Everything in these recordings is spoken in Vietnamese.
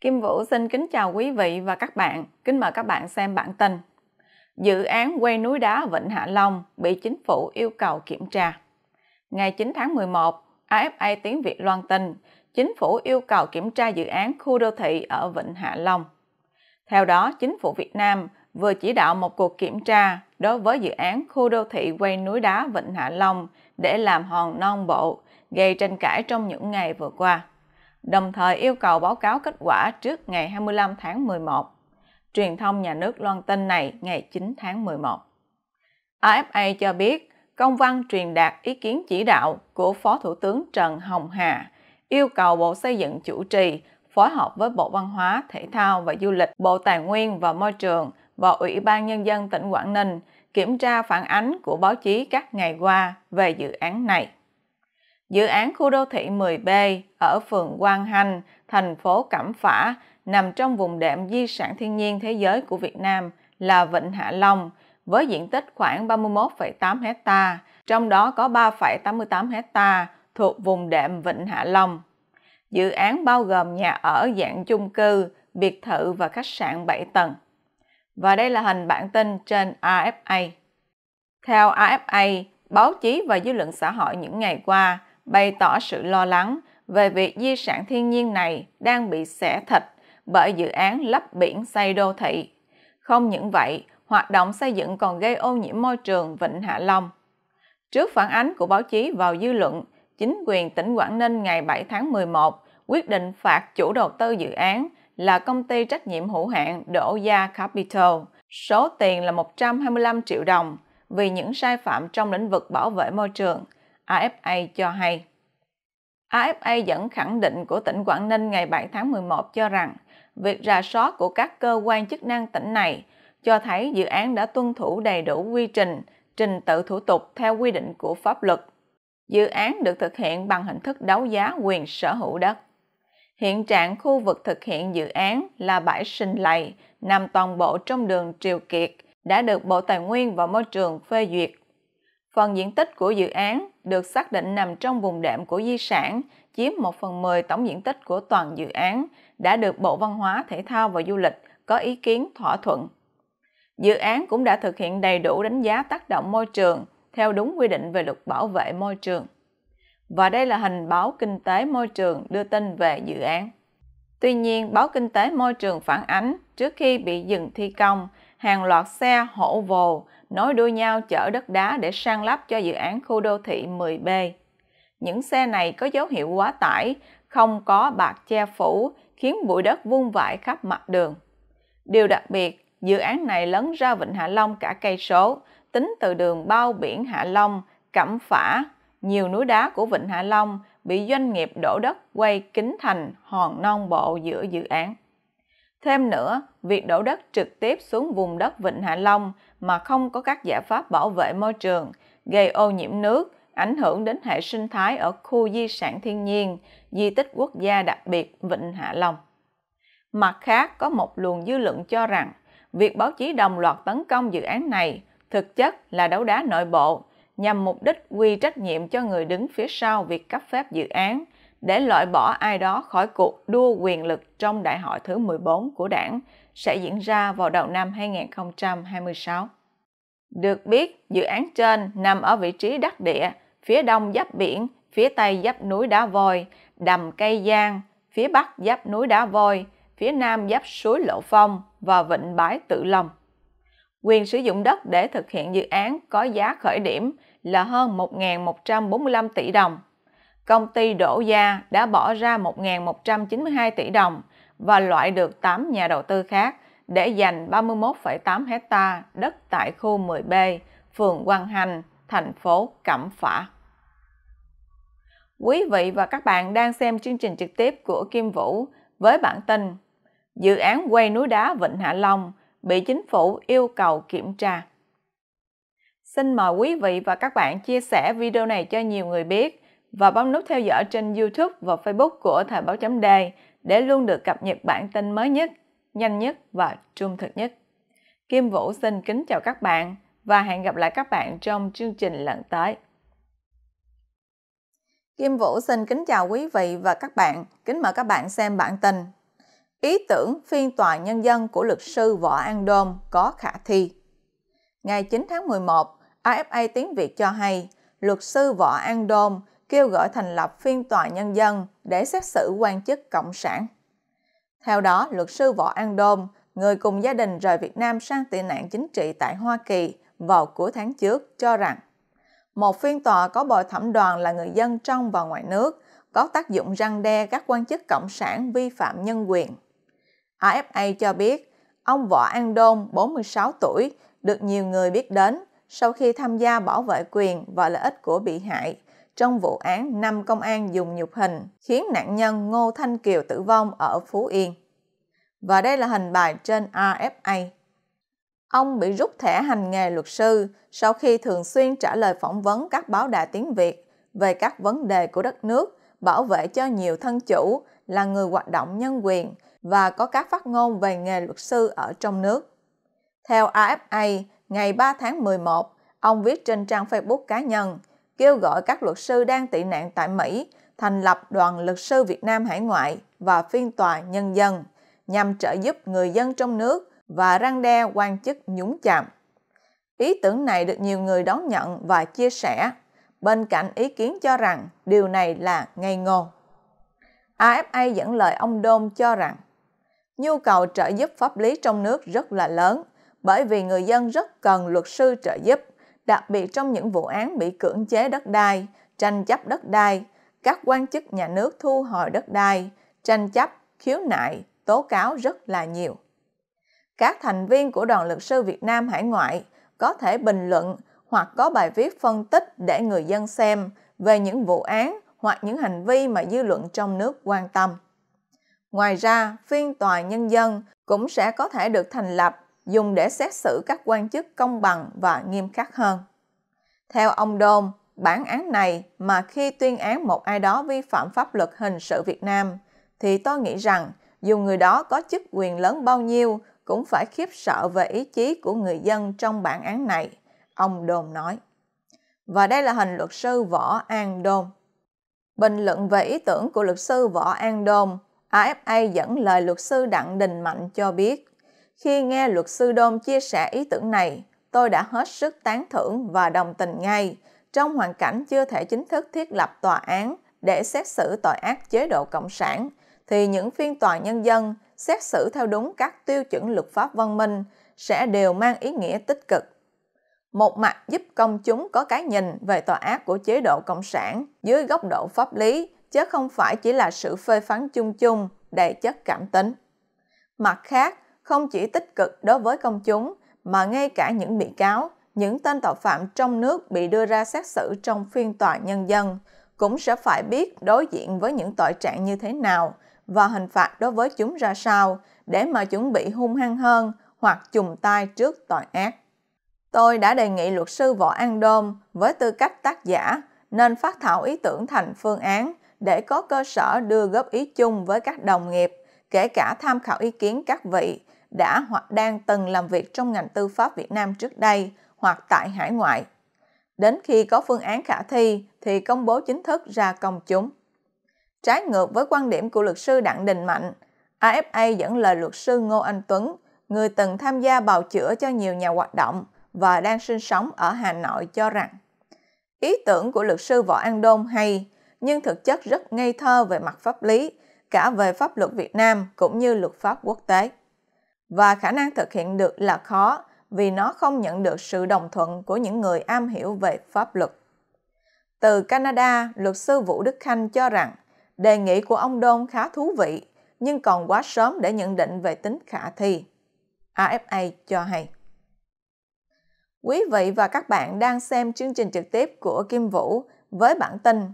Kim Vũ xin kính chào quý vị và các bạn. Kính mời các bạn xem bản tin. Dự án quay núi đá Vịnh Hạ Long bị chính phủ yêu cầu kiểm tra. Ngày 9 tháng 11, AFA Tiếng Việt loan tin, chính phủ yêu cầu kiểm tra dự án khu đô thị ở Vịnh Hạ Long. Theo đó, chính phủ Việt Nam vừa chỉ đạo một cuộc kiểm tra đối với dự án khu đô thị quay núi đá Vịnh Hạ Long để làm hòn non bộ, gây tranh cãi trong những ngày vừa qua đồng thời yêu cầu báo cáo kết quả trước ngày 25 tháng 11. Truyền thông nhà nước loan tin này ngày 9 tháng 11. AFA cho biết công văn truyền đạt ý kiến chỉ đạo của Phó Thủ tướng Trần Hồng Hà yêu cầu Bộ Xây dựng chủ trì phối hợp với Bộ Văn hóa, Thể thao và Du lịch, Bộ Tài nguyên và Môi trường và Ủy ban Nhân dân tỉnh Quảng Ninh kiểm tra phản ánh của báo chí các ngày qua về dự án này dự án khu đô thị 10B ở phường Quang Hanh, thành phố Cẩm Phả, nằm trong vùng đệm di sản thiên nhiên thế giới của Việt Nam là Vịnh Hạ Long, với diện tích khoảng 31,8 hecta, trong đó có 3,88 hecta thuộc vùng đệm Vịnh Hạ Long. Dự án bao gồm nhà ở dạng chung cư, biệt thự và khách sạn 7 tầng. Và đây là hình bản tin trên AFA. Theo AFA, báo chí và dư luận xã hội những ngày qua bày tỏ sự lo lắng về việc di sản thiên nhiên này đang bị xẻ thịt bởi dự án lấp biển xây đô thị. Không những vậy, hoạt động xây dựng còn gây ô nhiễm môi trường Vịnh Hạ Long. Trước phản ánh của báo chí vào dư luận, chính quyền tỉnh Quảng Ninh ngày 7 tháng 11 quyết định phạt chủ đầu tư dự án là công ty trách nhiệm hữu hạn Đỗ Gia Capital, số tiền là 125 triệu đồng vì những sai phạm trong lĩnh vực bảo vệ môi trường – AFA cho hay. AFA dẫn khẳng định của tỉnh Quảng Ninh ngày 7 tháng 11 cho rằng việc rà soát của các cơ quan chức năng tỉnh này cho thấy dự án đã tuân thủ đầy đủ quy trình, trình tự thủ tục theo quy định của pháp luật. Dự án được thực hiện bằng hình thức đấu giá quyền sở hữu đất. Hiện trạng khu vực thực hiện dự án là bãi sinh lầy, nằm toàn bộ trong đường Triều Kiệt, đã được Bộ Tài nguyên và Môi trường phê duyệt. Phần diện tích của dự án được xác định nằm trong vùng đệm của di sản, chiếm 1 phần 10 tổng diện tích của toàn dự án, đã được Bộ Văn hóa, Thể thao và Du lịch có ý kiến thỏa thuận. Dự án cũng đã thực hiện đầy đủ đánh giá tác động môi trường theo đúng quy định về luật bảo vệ môi trường. Và đây là hình báo kinh tế môi trường đưa tin về dự án. Tuy nhiên, báo kinh tế môi trường phản ánh trước khi bị dừng thi công, hàng loạt xe hổ vồ nối đuôi nhau chở đất đá để sang lắp cho dự án khu đô thị 10B. Những xe này có dấu hiệu quá tải, không có bạc che phủ, khiến bụi đất vung vãi khắp mặt đường. Điều đặc biệt, dự án này lấn ra Vịnh Hạ Long cả cây số, tính từ đường bao biển Hạ Long, Cẩm Phả, nhiều núi đá của Vịnh Hạ Long bị doanh nghiệp đổ đất quay kính thành hòn non bộ giữa dự án. Thêm nữa, việc đổ đất trực tiếp xuống vùng đất Vịnh Hạ Long mà không có các giải pháp bảo vệ môi trường, gây ô nhiễm nước, ảnh hưởng đến hệ sinh thái ở khu di sản thiên nhiên, di tích quốc gia đặc biệt Vịnh Hạ Long. Mặt khác, có một luồng dư luận cho rằng việc báo chí đồng loạt tấn công dự án này thực chất là đấu đá nội bộ nhằm mục đích quy trách nhiệm cho người đứng phía sau việc cấp phép dự án – để loại bỏ ai đó khỏi cuộc đua quyền lực trong đại hội thứ 14 của đảng sẽ diễn ra vào đầu năm 2026. Được biết, dự án trên nằm ở vị trí đắc địa, phía đông giáp biển, phía tây giáp núi Đá Voi, đầm Cây Giang, phía bắc giáp núi Đá Voi, phía nam giáp suối Lộ Phong và vịnh Bái Tự Long. Quyền sử dụng đất để thực hiện dự án có giá khởi điểm là hơn 1.145 tỷ đồng công ty Đỗ Gia đã bỏ ra 1.192 tỷ đồng và loại được 8 nhà đầu tư khác để dành 31,8 hecta đất tại khu 10B, phường Quang Hành, thành phố Cẩm Phả. Quý vị và các bạn đang xem chương trình trực tiếp của Kim Vũ với bản tin Dự án quay núi đá Vịnh Hạ Long bị chính phủ yêu cầu kiểm tra. Xin mời quý vị và các bạn chia sẻ video này cho nhiều người biết và bấm nút theo dõi trên YouTube và Facebook của Thời báo chấm đề để luôn được cập nhật bản tin mới nhất, nhanh nhất và trung thực nhất. Kim Vũ xin kính chào các bạn và hẹn gặp lại các bạn trong chương trình lần tới. Kim Vũ xin kính chào quý vị và các bạn, kính mời các bạn xem bản tin. Ý tưởng phiên tòa nhân dân của luật sư Võ An Đôm có khả thi. Ngày 9 tháng 11, AFA Tiếng Việt cho hay, luật sư Võ An Đôm kêu gọi thành lập phiên tòa nhân dân để xét xử quan chức cộng sản. Theo đó, luật sư Võ An Đôn, người cùng gia đình rời Việt Nam sang tị nạn chính trị tại Hoa Kỳ vào cuối tháng trước, cho rằng một phiên tòa có bồi thẩm đoàn là người dân trong và ngoài nước có tác dụng răng đe các quan chức cộng sản vi phạm nhân quyền. AFA cho biết, ông Võ An Đôn, 46 tuổi, được nhiều người biết đến sau khi tham gia bảo vệ quyền và lợi ích của bị hại trong vụ án năm công an dùng nhục hình khiến nạn nhân Ngô Thanh Kiều tử vong ở Phú Yên. Và đây là hình bài trên RFA. Ông bị rút thẻ hành nghề luật sư sau khi thường xuyên trả lời phỏng vấn các báo đài tiếng Việt về các vấn đề của đất nước, bảo vệ cho nhiều thân chủ là người hoạt động nhân quyền và có các phát ngôn về nghề luật sư ở trong nước. Theo AFA, ngày 3 tháng 11, ông viết trên trang Facebook cá nhân – kêu gọi các luật sư đang tị nạn tại Mỹ thành lập Đoàn Luật sư Việt Nam Hải ngoại và phiên tòa nhân dân nhằm trợ giúp người dân trong nước và răng đe quan chức nhúng chạm. Ý tưởng này được nhiều người đón nhận và chia sẻ, bên cạnh ý kiến cho rằng điều này là ngây ngô. AFA dẫn lời ông Đôn cho rằng nhu cầu trợ giúp pháp lý trong nước rất là lớn bởi vì người dân rất cần luật sư trợ giúp đặc biệt trong những vụ án bị cưỡng chế đất đai, tranh chấp đất đai, các quan chức nhà nước thu hồi đất đai, tranh chấp, khiếu nại, tố cáo rất là nhiều. Các thành viên của đoàn luật sư Việt Nam hải ngoại có thể bình luận hoặc có bài viết phân tích để người dân xem về những vụ án hoặc những hành vi mà dư luận trong nước quan tâm. Ngoài ra, phiên tòa nhân dân cũng sẽ có thể được thành lập dùng để xét xử các quan chức công bằng và nghiêm khắc hơn. Theo ông Đôn, bản án này mà khi tuyên án một ai đó vi phạm pháp luật hình sự Việt Nam, thì tôi nghĩ rằng dù người đó có chức quyền lớn bao nhiêu cũng phải khiếp sợ về ý chí của người dân trong bản án này, ông Đôn nói. Và đây là hình luật sư Võ An Đôn. Bình luận về ý tưởng của luật sư Võ An Đôn, AFA dẫn lời luật sư Đặng Đình Mạnh cho biết, khi nghe luật sư Đôm chia sẻ ý tưởng này, tôi đã hết sức tán thưởng và đồng tình ngay. Trong hoàn cảnh chưa thể chính thức thiết lập tòa án để xét xử tội ác chế độ Cộng sản, thì những phiên tòa nhân dân xét xử theo đúng các tiêu chuẩn luật pháp văn minh sẽ đều mang ý nghĩa tích cực. Một mặt giúp công chúng có cái nhìn về tội ác của chế độ Cộng sản dưới góc độ pháp lý, chứ không phải chỉ là sự phê phán chung chung đầy chất cảm tính. Mặt khác, không chỉ tích cực đối với công chúng mà ngay cả những bị cáo, những tên tội phạm trong nước bị đưa ra xét xử trong phiên tòa nhân dân cũng sẽ phải biết đối diện với những tội trạng như thế nào và hình phạt đối với chúng ra sao để mà chuẩn bị hung hăng hơn hoặc chùm tay trước tội ác. Tôi đã đề nghị luật sư Võ An Đôm với tư cách tác giả nên phát thảo ý tưởng thành phương án để có cơ sở đưa góp ý chung với các đồng nghiệp, kể cả tham khảo ý kiến các vị đã hoặc đang từng làm việc trong ngành tư pháp Việt Nam trước đây hoặc tại hải ngoại. Đến khi có phương án khả thi thì công bố chính thức ra công chúng. Trái ngược với quan điểm của luật sư Đặng Đình Mạnh, AFA dẫn lời luật sư Ngô Anh Tuấn, người từng tham gia bào chữa cho nhiều nhà hoạt động và đang sinh sống ở Hà Nội cho rằng ý tưởng của luật sư Võ An Đôn hay nhưng thực chất rất ngây thơ về mặt pháp lý, cả về pháp luật Việt Nam cũng như luật pháp quốc tế và khả năng thực hiện được là khó vì nó không nhận được sự đồng thuận của những người am hiểu về pháp luật. Từ Canada, luật sư Vũ Đức Khanh cho rằng đề nghị của ông Đôn khá thú vị nhưng còn quá sớm để nhận định về tính khả thi. AFA cho hay. Quý vị và các bạn đang xem chương trình trực tiếp của Kim Vũ với bản tin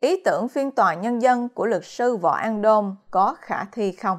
Ý tưởng phiên tòa nhân dân của luật sư Võ An Đôn có khả thi không?